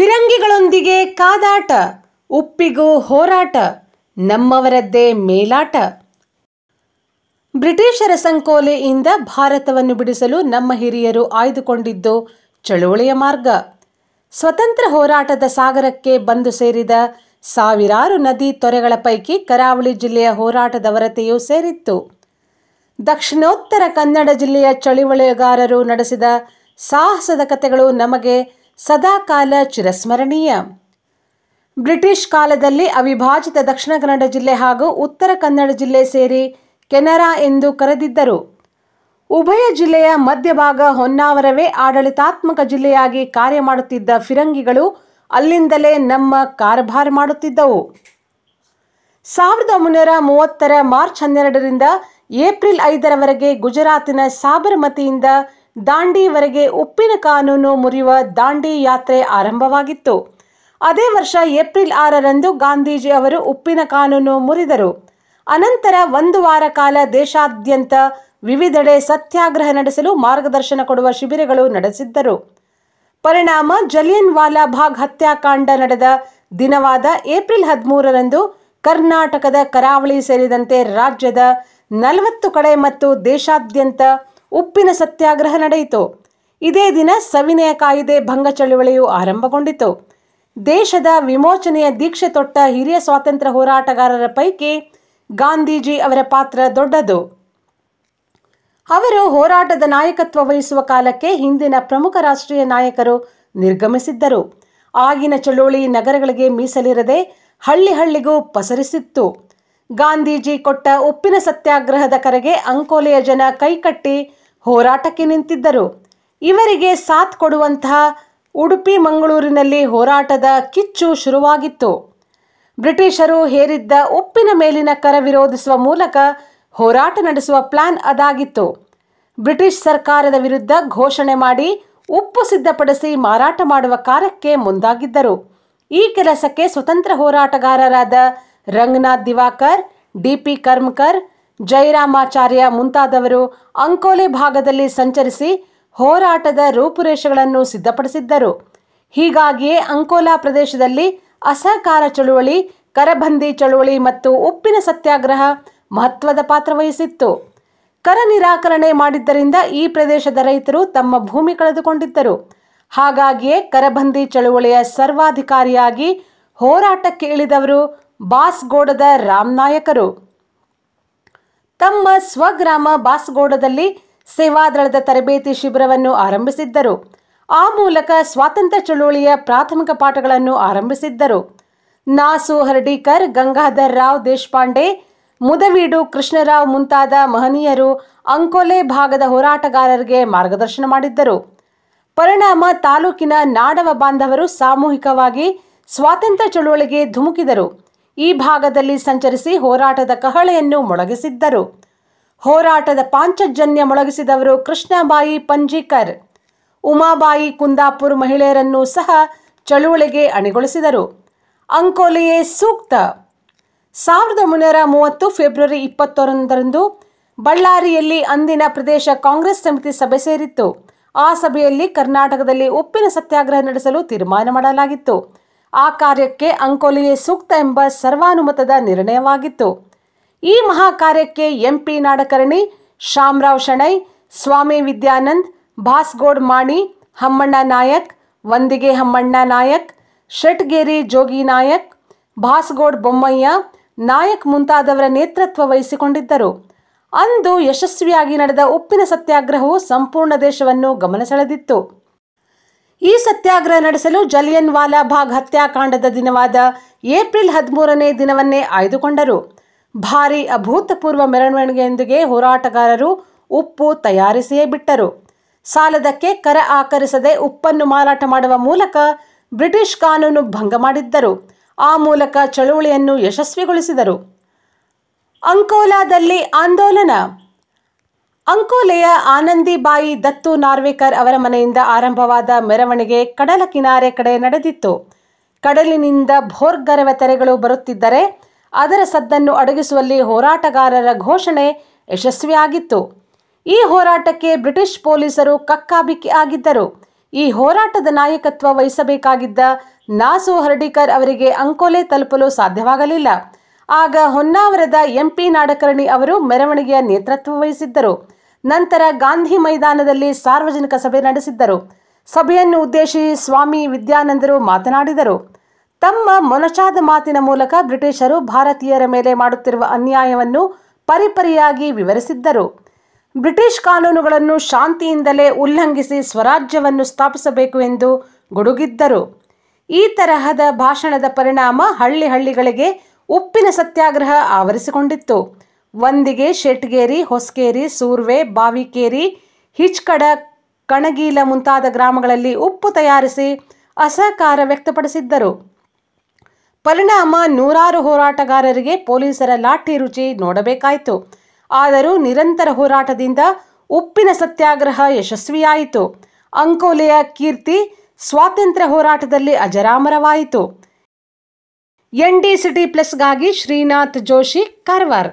ಫಿರಂಗಿಗಳೊಂದಿಗೆ ಕಾದಾಟ ಉಪ್ಪಿಗೂ ಹೋರಾಟ ನಮ್ಮವರದ್ದೇ ಮೇಲಾಟ ಬ್ರಿಟಿಷರ ಸಂಕೋಲೆಯಿಂದ ಭಾರತವನ್ನು ಬಿಡಿಸಲು ನಮ್ಮ ಹಿರಿಯರು ಆಯ್ದುಕೊಂಡಿದ್ದು ಚಳುವಳಿಯ ಮಾರ್ಗ ಸ್ವತಂತ್ರ ಹೋರಾಟದ ಸಾಗರಕ್ಕೆ ಬಂದು ಸೇರಿದ ಸಾವಿರಾರು ನದಿ ತೊರೆಗಳ ಪೈಕಿ ಕರಾವಳಿ ಜಿಲ್ಲೆಯ ಹೋರಾಟದ ವರತೆಯೂ ಸೇರಿತ್ತು ದಕ್ಷಿಣೋತ್ತರ ಕನ್ನಡ ಜಿಲ್ಲೆಯ ಚಳುವಳಿಗಾರರು ನಡೆಸಿದ ಸಾಹಸದ ಕಥೆಗಳು ನಮಗೆ ಸದಾಕಾಲ ಚಿರಸ್ಮರಣೀಯ ಬ್ರಿಟಿಷ್ ಕಾಲದಲ್ಲಿ ಅವಿಭಾಜಿತ ದಕ್ಷಿಣ ಕನ್ನಡ ಜಿಲ್ಲೆ ಹಾಗೂ ಉತ್ತರ ಕನ್ನಡ ಜಿಲ್ಲೆ ಸೇರಿ ಕೆನರಾ ಎಂದು ಕರೆದಿದ್ದರು ಉಭಯ ಜಿಲ್ಲೆಯ ಮಧ್ಯಭಾಗ ಹೊನ್ನಾವರವೇ ಆಡಳಿತಾತ್ಮಕ ಜಿಲ್ಲೆಯಾಗಿ ಕಾರ್ಯ ಮಾಡುತ್ತಿದ್ದ ಫಿರಂಗಿಗಳು ಅಲ್ಲಿಂದಲೇ ನಮ್ಮ ಕಾರ್ಭಾರ ಮಾಡುತ್ತಿದ್ದವು ಸಾವಿರದ ಒಂಬೈನೂರ ಮೂವತ್ತರ ಮಾರ್ಚ್ ಹನ್ನೆರಡರಿಂದ ಏಪ್ರಿಲ್ ಐದರವರೆಗೆ ಗುಜರಾತಿನ ಸಾಬರಮತಿಯಿಂದ ದಾಂಡಿವರೆಗೆ ಉಪ್ಪಿನ ಕಾನೂನು ಮುರಿಯುವ ದಾಂಡಿ ಯಾತ್ರೆ ಆರಂಭವಾಗಿತ್ತು ಅದೇ ವರ್ಷ ಏಪ್ರಿಲ್ ಆರರಂದು ಗಾಂಧೀಜಿ ಅವರು ಉಪ್ಪಿನ ಕಾನೂನು ಮುರಿದರು ಅನಂತರ ಒಂದು ವಾರ ಕಾಲ ದೇಶಾದ್ಯಂತ ವಿವಿಧೆಡೆ ಸತ್ಯಾಗ್ರಹ ನಡೆಸಲು ಮಾರ್ಗದರ್ಶನ ಕೊಡುವ ಶಿಬಿರಗಳು ನಡೆಸಿದ್ದರು ಪರಿಣಾಮ ಜಲಿಯನ್ ವಾಲಾ ಭಾಗ್ ಹತ್ಯಾಕಾಂಡ ನಡೆದ ದಿನವಾದ ಏಪ್ರಿಲ್ ಹದಿಮೂರರಂದು ಕರ್ನಾಟಕದ ಕರಾವಳಿ ಸೇರಿದಂತೆ ರಾಜ್ಯದ ನಲವತ್ತು ಕಡೆ ಮತ್ತು ದೇಶಾದ್ಯಂತ ಉಪ್ಪಿನ ಸತ್ಯಾಗ್ರಹ ನಡೆಯಿತು ಇದೇ ದಿನ ಸವಿನಯ ಕಾಯಿದೆ ಭಂಗ ಚಳುವಳಿಯು ಆರಂಭಗೊಂಡಿತು ದೇಶದ ವಿಮೋಚನೆಯ ದೀಕ್ಷೆ ತೊಟ್ಟ ಹಿರಿಯ ಸ್ವಾತಂತ್ರ್ಯ ಹೋರಾಟಗಾರರ ಪೈಕಿ ಗಾಂಧೀಜಿ ಅವರ ಪಾತ್ರ ದೊಡ್ಡದು ಅವರು ಹೋರಾಟದ ನಾಯಕತ್ವ ವಹಿಸುವ ಕಾಲಕ್ಕೆ ಹಿಂದಿನ ಪ್ರಮುಖ ರಾಷ್ಟ್ರೀಯ ನಾಯಕರು ನಿರ್ಗಮಿಸಿದ್ದರು ಆಗಿನ ಚಳುವಳಿ ನಗರಗಳಿಗೆ ಮೀಸಲಿರದೆ ಹಳ್ಳಿ ಹಳ್ಳಿಗೂ ಪಸರಿಸಿತ್ತು ಗಾಂಧೀಜಿ ಕೊಟ್ಟ ಉಪ್ಪಿನ ಸತ್ಯಾಗ್ರಹದ ಕರೆಗೆ ಅಂಕೋಲೆಯ ಜನ ಕೈಕಟ್ಟಿ ಹೋರಾಟಕ್ಕೆ ನಿಂತಿದ್ದರು ಇವರಿಗೆ ಸಾಥ್ ಕೊಡುವಂತಹ ಉಡುಪಿ ಮಂಗಳೂರಿನಲ್ಲಿ ಹೋರಾಟದ ಕಿಚ್ಚು ಶುರುವಾಗಿತ್ತು ಬ್ರಿಟಿಷರು ಹೇರಿದ್ದ ಉಪ್ಪಿನ ಮೇಲಿನ ಕರ ವಿರೋಧಿಸುವ ಮೂಲಕ ಹೋರಾಟ ನಡೆಸುವ ಪ್ಲಾನ್ ಅದಾಗಿತ್ತು ಬ್ರಿಟಿಷ್ ಸರ್ಕಾರದ ವಿರುದ್ಧ ಘೋಷಣೆ ಮಾಡಿ ಉಪ್ಪು ಸಿದ್ಧಪಡಿಸಿ ಮಾರಾಟ ಮಾಡುವ ಕಾರ್ಯಕ್ಕೆ ಮುಂದಾಗಿದ್ದರು ಈ ಕೆಲಸಕ್ಕೆ ಸ್ವತಂತ್ರ ಹೋರಾಟಗಾರರಾದ ರಂಗನಾಥ್ ದಿವಾಕರ್ ಡಿಪಿ ಕರ್ಮಕರ್ ಜಯರಾಮಾಚಾರ್ಯ ಮುಂತಾದವರು ಅಂಕೋಲೆ ಭಾಗದಲ್ಲಿ ಸಂಚರಿಸಿ ಹೋರಾಟದ ರೂಪುರೇಷೆಗಳನ್ನು ಸಿದ್ಧಪಡಿಸಿದ್ದರು ಹೀಗಾಗಿಯೇ ಅಂಕೋಲಾ ಪ್ರದೇಶದಲ್ಲಿ ಅಸಹಕಾರ ಚಳುವಳಿ ಕರಬಂದಿ ಚಳುವಳಿ ಮತ್ತು ಉಪ್ಪಿನ ಸತ್ಯಾಗ್ರಹ ಮಹತ್ವದ ಪಾತ್ರ ವಹಿಸಿತ್ತು ಕರ ನಿರಾಕರಣೆ ಮಾಡಿದ್ದರಿಂದ ಈ ಪ್ರದೇಶದ ರೈತರು ತಮ್ಮ ಭೂಮಿ ಕಳೆದುಕೊಂಡಿದ್ದರು ಹಾಗಾಗಿಯೇ ಕರಬಂದಿ ಚಳುವಳಿಯ ಸರ್ವಾಧಿಕಾರಿಯಾಗಿ ಹೋರಾಟಕ್ಕೆ ಇಳಿದವರು ಬಾಸ್ಗೋಡದ ನಾಯಕರು ತಮ್ಮ ಸ್ವಗ್ರಾಮ ಬಾಸ್ಗೋಡದಲ್ಲಿ ಸೇವಾದಳದ ತರಬೇತಿ ಶಿಬಿರವನ್ನು ಆರಂಭಿಸಿದ್ದರು ಆ ಮೂಲಕ ಸ್ವಾತಂತ್ರ್ಯ ಚಳುವಳಿಯ ಪ್ರಾಥಮಿಕ ಪಾಠಗಳನ್ನು ಆರಂಭಿಸಿದ್ದರು ನಾಸು ಹರ್ಡೀಕರ್ ಗಂಗಾಧರ್ ರಾವ್ ದೇಶಪಾಂಡೆ ಮುದವೀಡು ಕೃಷ್ಣರಾವ್ ಮುಂತಾದ ಮಹನೀಯರು ಅಂಕೋಲೆ ಭಾಗದ ಹೋರಾಟಗಾರರಿಗೆ ಮಾರ್ಗದರ್ಶನ ಮಾಡಿದ್ದರು ಪರಿಣಾಮ ತಾಲೂಕಿನ ನಾಡವ ಬಾಂಧವರು ಸಾಮೂಹಿಕವಾಗಿ ಸ್ವಾತಂತ್ರ್ಯ ಚಳುವಳಿಗೆ ಧುಮುಕಿದರು ಈ ಭಾಗದಲ್ಲಿ ಸಂಚರಿಸಿ ಹೋರಾಟದ ಕಹಳೆಯನ್ನು ಮೊಳಗಿಸಿದ್ದರು ಹೋರಾಟದ ಪಾಂಚಜನ್ಯ ಮೊಳಗಿಸಿದವರು ಕೃಷ್ಣಬಾಯಿ ಪಂಜಿಕರ್ ಉಮಾಬಾಯಿ ಕುಂದಾಪುರ್ ಮಹಿಳೆಯರನ್ನು ಸಹ ಚಳುವಳಿಗೆ ಅಣಿಗೊಳಿಸಿದರು ಅಂಕೋಲೆಯೇ ಸೂಕ್ತ ಸಾವಿರದ ಒಂಬೈನೂರ ಮೂವತ್ತು ಫೆಬ್ರವರಿ ಇಪ್ಪತ್ತೊಂದರಂದು ಬಳ್ಳಾರಿಯಲ್ಲಿ ಅಂದಿನ ಪ್ರದೇಶ ಕಾಂಗ್ರೆಸ್ ಸಮಿತಿ ಸಭೆ ಸೇರಿತ್ತು ಆ ಸಭೆಯಲ್ಲಿ ಕರ್ನಾಟಕದಲ್ಲಿ ಉಪ್ಪಿನ ಸತ್ಯಾಗ್ರಹ ನಡೆಸಲು ತೀರ್ಮಾನ ಮಾಡಲಾಗಿತ್ತು ಆ ಕಾರ್ಯಕ್ಕೆ ಅಂಕೋಲೆಯೇ ಸೂಕ್ತ ಎಂಬ ಸರ್ವಾನುಮತದ ನಿರ್ಣಯವಾಗಿತ್ತು ಈ ಮಹಾ ಮಹಾಕಾರ್ಯಕ್ಕೆ ಎಂಪಿ ನಾಡಕರ್ಣಿ ಶಾಮರಾವ್ ಶೆಣೈ ಸ್ವಾಮಿ ವಿದ್ಯಾನಂದ್ ಭಾಸ್ಗೋಡ್ ಮಾಣಿ ಹಮ್ಮಣ್ಣ ನಾಯಕ್ ವಂದಿಗೆ ಹಮ್ಮಣ್ಣ ನಾಯಕ್ ಶೆಟ್ಗೇರಿ ಜೋಗಿ ನಾಯಕ್ ಭಾಸ್ಗೋಡ್ ಬೊಮ್ಮಯ್ಯ ನಾಯಕ್ ಮುಂತಾದವರ ನೇತೃತ್ವ ವಹಿಸಿಕೊಂಡಿದ್ದರು ಅಂದು ಯಶಸ್ವಿಯಾಗಿ ನಡೆದ ಉಪ್ಪಿನ ಸತ್ಯಾಗ್ರಹವು ಸಂಪೂರ್ಣ ದೇಶವನ್ನು ಗಮನ ಸೆಳೆದಿತ್ತು ಈ ಸತ್ಯಾಗ್ರಹ ನಡೆಸಲು ಜಲಿಯನ್ ವಾಲಾಬಾಗ್ ಹತ್ಯಾಕಾಂಡದ ದಿನವಾದ ಏಪ್ರಿಲ್ ಹದಿಮೂರನೇ ದಿನವನ್ನೇ ಆಯ್ದುಕೊಂಡರು ಭಾರೀ ಅಭೂತಪೂರ್ವ ಮೆರವಣಿಗೆಯೊಂದಿಗೆ ಹೋರಾಟಗಾರರು ಉಪ್ಪು ತಯಾರಿಸಿಯೇ ಬಿಟ್ಟರು ಸಾಲದಕ್ಕೆ ಕರ ಆಕರಿಸದೆ ಉಪ್ಪನ್ನು ಮಾರಾಟ ಮಾಡುವ ಮೂಲಕ ಬ್ರಿಟಿಷ್ ಕಾನೂನು ಭಂಗ ಮಾಡಿದ್ದರು ಆ ಮೂಲಕ ಚಳುವಳಿಯನ್ನು ಯಶಸ್ವಿಗೊಳಿಸಿದರು ಅಂಕೋಲಾದಲ್ಲಿ ಆಂದೋಲನ ಅಂಕೋಲೆಯ ಆನಂದಿಬಾಯಿ ದತ್ತು ನಾರ್ವೇಕರ್ ಅವರ ಮನೆಯಿಂದ ಆರಂಭವಾದ ಮೆರವಣಿಗೆ ಕಡಲ ಕಿನಾರೆ ಕಡೆ ನಡೆದಿತ್ತು ಕಡಲಿನಿಂದ ಭೋರ್ಗರವ ತೆರೆಗಳು ಬರುತ್ತಿದ್ದರೆ ಅದರ ಸದ್ದನ್ನು ಅಡಗಿಸುವಲ್ಲಿ ಹೋರಾಟಗಾರರ ಘೋಷಣೆ ಯಶಸ್ವಿಯಾಗಿತ್ತು ಈ ಹೋರಾಟಕ್ಕೆ ಬ್ರಿಟಿಷ್ ಪೊಲೀಸರು ಕಕ್ಕಾಬಿಕ್ಕಿ ಆಗಿದ್ದರು ಈ ಹೋರಾಟದ ನಾಯಕತ್ವ ವಹಿಸಬೇಕಾಗಿದ್ದ ನಾಸು ಹರ್ಡಿಕರ್ ಅವರಿಗೆ ಅಂಕೋಲೆ ತಲುಪಲು ಸಾಧ್ಯವಾಗಲಿಲ್ಲ ಆಗ ಹೊನ್ನಾವರದ ಎಂಪಿ ನಾಡಕರ್ಣಿ ಅವರು ಮೆರವಣಿಗೆಯ ನೇತೃತ್ವ ವಹಿಸಿದ್ದರು ನಂತರ ಗಾಂಧಿ ಮೈದಾನದಲ್ಲಿ ಸಾರ್ವಜನಿಕ ಸಭೆ ನಡೆಸಿದ್ದರು ಸಭೆಯನ್ನು ಉದ್ದೇಶಿಸಿ ಸ್ವಾಮಿ ವಿದ್ಯಾನಂದರು ಮಾತನಾಡಿದರು ತಮ್ಮ ಮೊನಚಾದ ಮಾತಿನ ಮೂಲಕ ಬ್ರಿಟಿಷರು ಭಾರತೀಯರ ಮೇಲೆ ಮಾಡುತ್ತಿರುವ ಅನ್ಯಾಯವನ್ನು ಪರಿಪರಿಯಾಗಿ ವಿವರಿಸಿದ್ದರು ಬ್ರಿಟಿಷ್ ಕಾನೂನುಗಳನ್ನು ಶಾಂತಿಯಿಂದಲೇ ಉಲ್ಲಂಘಿಸಿ ಸ್ವರಾಜ್ಯವನ್ನು ಸ್ಥಾಪಿಸಬೇಕು ಎಂದು ಗುಡುಗಿದ್ದರು ಈ ತರಹದ ಭಾಷಣದ ಪರಿಣಾಮ ಹಳ್ಳಿ ಹಳ್ಳಿಗಳಿಗೆ ಉಪ್ಪಿನ ಸತ್ಯಾಗ್ರಹ ಆವರಿಸಿಕೊಂಡಿತ್ತು ವಂದಿಗೆ ಶೆಟ್ಗೇರಿ ಹೊಸಕೇರಿ ಸೂರ್ವೆ ಬಾವಿಕೇರಿ ಹಿಚ್ಕಡ ಕಣಗೀಲ ಮುಂತಾದ ಗ್ರಾಮಗಳಲ್ಲಿ ಉಪ್ಪು ತಯಾರಿಸಿ ಅಸಹಕಾರ ವ್ಯಕ್ತಪಡಿಸಿದ್ದರು ಪರಿಣಾಮ ನೂರಾರು ಹೋರಾಟಗಾರರಿಗೆ ಪೊಲೀಸರ ಲಾಠಿ ರುಚಿ ನೋಡಬೇಕಾಯಿತು ಆದರೂ ನಿರಂತರ ಹೋರಾಟದಿಂದ ಉಪ್ಪಿನ ಸತ್ಯಾಗ್ರಹ ಯಶಸ್ವಿಯಾಯಿತು ಅಂಕೋಲೆಯ ಕೀರ್ತಿ ಸ್ವಾತಂತ್ರ್ಯ ಹೋರಾಟದಲ್ಲಿ ಅಜರಾಮರವಾಯಿತು ಎನ್ ಡಿ ಸಿಟಿ ಪ್ಲಸ್ಗಾಗಿ ಶ್ರೀನಾಥ್ ಜೋಶಿ ಕಾರವಾರ್